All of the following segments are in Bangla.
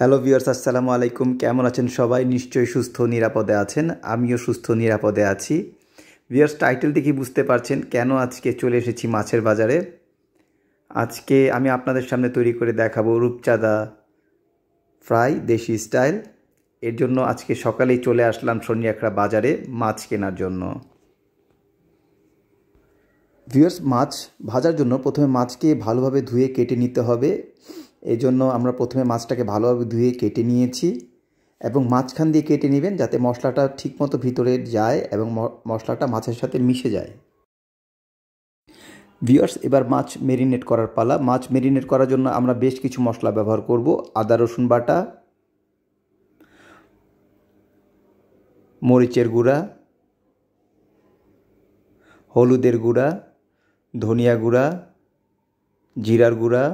হ্যালো ভিউয়ার্স আসসালামু আলাইকুম কেমন আছেন সবাই নিশ্চয়ই সুস্থ নিরাপদে আছেন আমিও সুস্থ নিরাপদে আছি ভিউয়ার্স টাইটেল দেখি বুঝতে পারছেন কেন আজকে চলে এসেছি মাছের বাজারে আজকে আমি আপনাদের সামনে তৈরি করে দেখাবো রূপচাঁদা ফ্রাই দেশি স্টাইল এর জন্য আজকে সকালেই চলে আসলাম সন্নিয়াখড়া বাজারে মাছ কেনার জন্য ভিউয়ার্স মাছ ভাজার জন্য প্রথমে মাছকে ভালোভাবে ধুয়ে কেটে নিতে হবে এই জন্য আমরা প্রথমে মাছটাকে ভালোভাবে ধুয়ে কেটে নিয়েছি এবং মাছখান দিয়ে কেটে নেবেন যাতে মশলাটা ঠিকমতো ভিতরে যায় এবং মশলাটা মাছের সাথে মিশে যায় ভিওয়ার্স এবার মাছ মেরিনেট করার পালা মাছ মেরিনেট করার জন্য আমরা বেশ কিছু মশলা ব্যবহার করব আদা রসুন বাটা মরিচের গুঁড়া হলুদের গুঁড়া ধনিয়া গুঁড়া জিরার গুঁড়া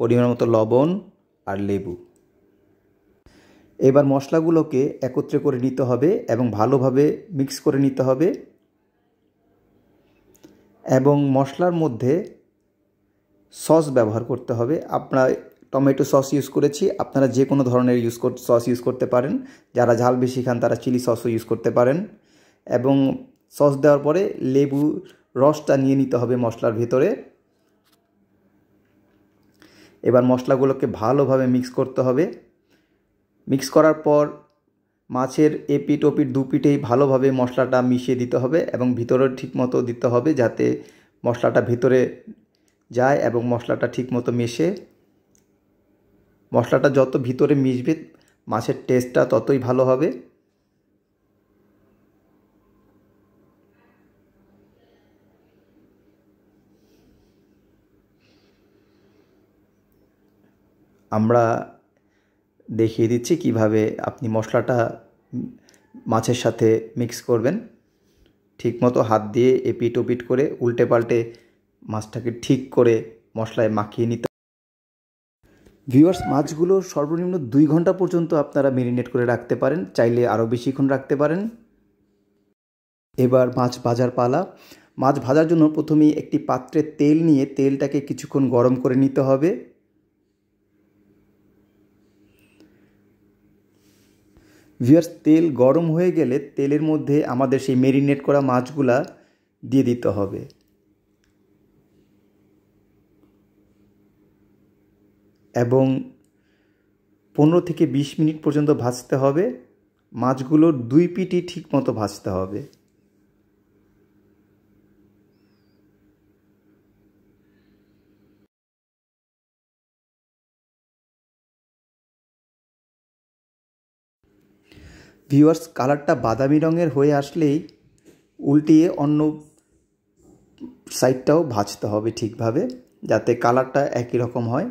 পরিমাণ মতো লবণ আর লেবু এবার মশলাগুলোকে একত্রে করে নিতে হবে এবং ভালোভাবে মিক্স করে নিতে হবে এবং মশলার মধ্যে সস ব্যবহার করতে হবে আপনার টমেটো সস ইউজ করেছি আপনারা যে কোনো ধরনের ইউজ সস ইউজ করতে পারেন যারা ঝাল বেশি খান তারা চিলি সসও ইউজ করতে পারেন এবং সস দেওয়ার পরে লেবু রসটা নিয়ে নিতে হবে মশলার ভেতরে এবার মশলাগুলোকে ভালোভাবে মিক্স করতে হবে মিক্স করার পর মাছের এপিট ওপিট দুপিটেই ভালোভাবে মশলাটা মিশিয়ে দিতে হবে এবং ভিতরে ঠিকমতো দিতে হবে যাতে মশলাটা ভিতরে যায় এবং মশলাটা ঠিকমতো মেশে মশলাটা যত ভিতরে মিশবে মাছের টেস্টটা ততই ভালো হবে আমরা দেখিয়ে দিচ্ছি কিভাবে আপনি মশলাটা মাছের সাথে মিক্স করবেন ঠিকমতো হাত দিয়ে এপিট ওপিট করে উল্টে পাল্টে মাছটাকে ঠিক করে মশলায় মাখিয়ে নিতে ভিউয়ার্স মাছগুলো সর্বনিম্ন দুই ঘন্টা পর্যন্ত আপনারা মেরিনেট করে রাখতে পারেন চাইলে আরও বেশিক্ষণ রাখতে পারেন এবার মাছ ভাজার পালা মাছ ভাজার জন্য প্রথমেই একটি পাত্রে তেল নিয়ে তেলটাকে কিছুক্ষণ গরম করে নিতে হবে ভিউয়ার্স তেল গরম হয়ে গেলে তেলের মধ্যে আমাদের সেই মেরিনেট করা মাছগুলা দিয়ে দিতে হবে এবং পনেরো থেকে ২০ মিনিট পর্যন্ত ভাজতে হবে মাছগুলোর দুই পিটি ঠিক মতো ভাজতে হবে ভিউয়ার্স কালারটা বাদামি রঙের হয়ে আসলেই উল্টিয়ে অন্য সাইডটাও ভাজতে হবে ঠিকভাবে যাতে কালারটা একই রকম হয়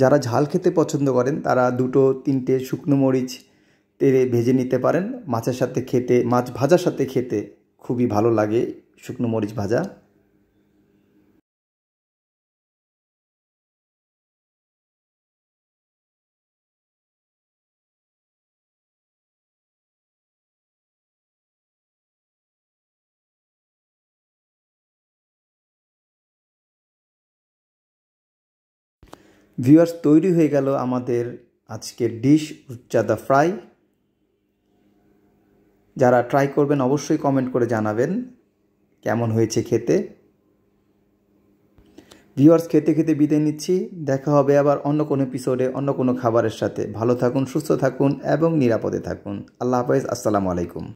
যারা ঝাল খেতে পছন্দ করেন তারা দুটো তিনটে শুকনো মরিচ তেলে ভেজে নিতে পারেন মাছের সাথে খেতে মাছ ভাজার সাথে খেতে খুবই ভালো লাগে শুকনো মরিচ ভাজা ভিউয়ার্স তৈরি হয়ে গেল আমাদের আজকের ডিশ উচ্চাদা ফ্রাই যারা ট্রাই করবেন অবশ্যই কমেন্ট করে জানাবেন কেমন হয়েছে খেতে ভিউয়ার্স খেতে খেতে বিদায় নিচ্ছি দেখা হবে আবার অন্য কোনো এপিসোডে অন্য কোনো খাবারের সাথে ভালো থাকুন সুস্থ থাকুন এবং নিরাপদে থাকুন আল্লাহ হাফেজ আসসালামু আলাইকুম